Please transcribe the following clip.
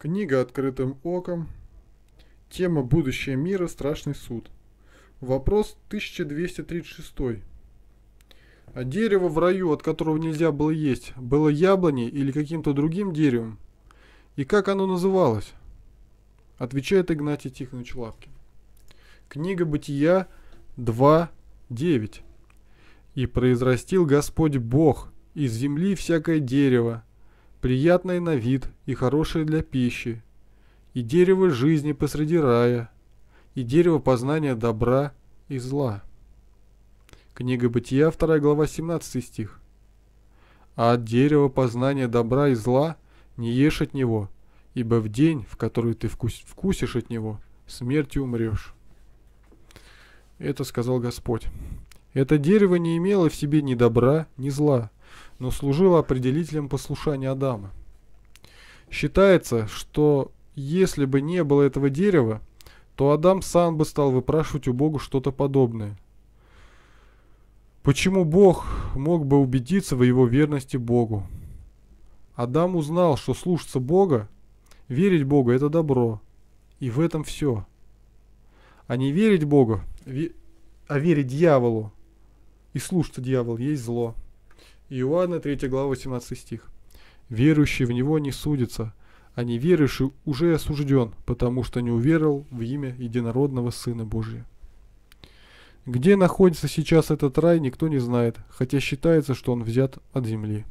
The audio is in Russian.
Книга «Открытым оком». Тема «Будущее мира. Страшный суд». Вопрос 1236. А дерево в раю, от которого нельзя было есть, было яблоней или каким-то другим деревом? И как оно называлось? Отвечает Игнатий Тихонович Лавкин. Книга Бытия 2.9. «И произрастил Господь Бог из земли всякое дерево, приятной на вид и хорошей для пищи, и дерево жизни посреди рая, и дерево познания добра и зла. Книга Бытия, 2 глава, 17 стих. А от дерева познания добра и зла не ешь от него, ибо в день, в который ты вкусишь от него, смертью умрешь. Это сказал Господь. Это дерево не имело в себе ни добра, ни зла – но служило определителем послушания Адама. Считается, что если бы не было этого дерева, то Адам сам бы стал выпрашивать у Бога что-то подобное. Почему Бог мог бы убедиться в его верности Богу? Адам узнал, что слушаться Бога, верить Богу – это добро. И в этом все. А не верить Богу, а верить дьяволу и слушаться дьявол есть зло. Иоанна 3 глава 18 стих. «Верующий в Него не судится, а неверующий уже осужден, потому что не уверовал в имя единородного Сына Божия». Где находится сейчас этот рай, никто не знает, хотя считается, что он взят от земли.